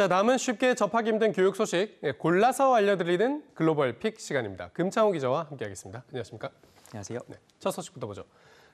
자, 남은 쉽게 접하기 힘든 교육 소식 예, 골라서 알려드리는 글로벌 픽 시간입니다. 금창호 기자와 함께하겠습니다. 안녕하십니까? 안녕하세요. 네, 첫 소식부터 보죠.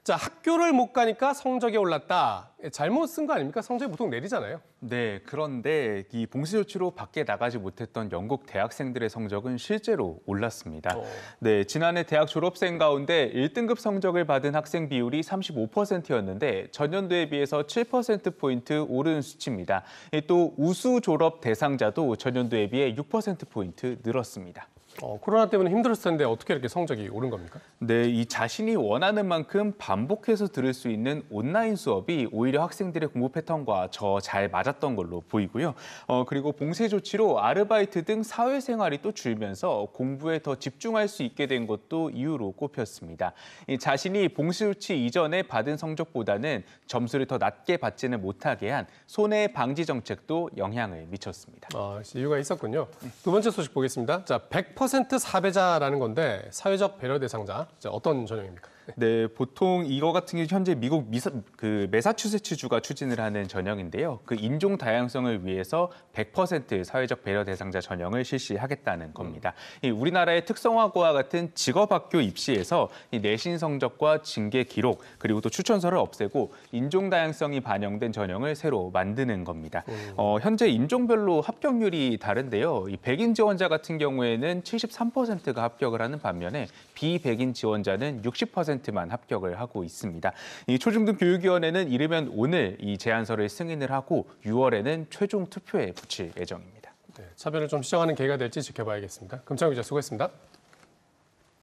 자, 학교를 못 가니까 성적이 올랐다. 예, 잘못 쓴 거 아닙니까? 성적이 보통 내리잖아요. 네, 그런데 이 봉쇄 조치로 밖에 나가지 못했던 영국 대학생들의 성적은 실제로 올랐습니다. 어. 네, 지난해 대학 졸업생 가운데 1등급 성적을 받은 학생 비율이 35%였는데 전년도에 비해서 7%포인트 오른 수치입니다. 예, 또 우수 졸업 대상자도 전년도에 비해 6%포인트 늘었습니다. 어, 코로나 때문에 힘들었을 텐데 어떻게 이렇게 성적이 오른 겁니까? 네, 이 자신이 원하는 만큼 반복해서 들을 수 있는 온라인 수업이 오히려 학생들의 공부 패턴과 저 잘 맞았던 걸로 보이고요. 어, 그리고 봉쇄 조치로 아르바이트 등 사회생활이 또 줄면서 공부에 더 집중할 수 있게 된 것도 이유로 꼽혔습니다. 이 자신이 봉쇄 조치 이전에 받은 성적보다는 점수를 더 낮게 받지는 못하게 한 손해 방지 정책도 영향을 미쳤습니다. 아, 이유가 있었군요. 두 번째 소식 보겠습니다. 자, 100% 4 0 0 사배자라는 건데 사회적 배려 대상자 어떤 전형입니까? 네, 보통 이거 같은 게 현재 미국 미사, 그 매사추세츠주가 추진을 하는 전형인데요. 그 인종 다양성을 위해서 100% 사회적 배려 대상자 전형을 실시하겠다는 겁니다. 이 우리나라의 특성화고와 같은 직업학교 입시에서 이 내신 성적과 징계 기록 그리고 또 추천서를 없애고 인종 다양성이 반영된 전형을 새로 만드는 겁니다. 음. 어, 현재 인종별로 합격률이 다른데요. 이 백인 지원자 같은 경우에는 73%가 합격을 하는 반면에 비백인 지원자는 60% 10%만 합격을 하고 있습니다. 이 초중등 교육위원회는 이르면 오늘 이 제안서를 승인을 하고 6월에는 최종 투표에 붙일 예정입니다. 네, 차별을 좀 시정하는 계기가 될지 지켜봐야겠습니다. 금창 기자 수고했습니다.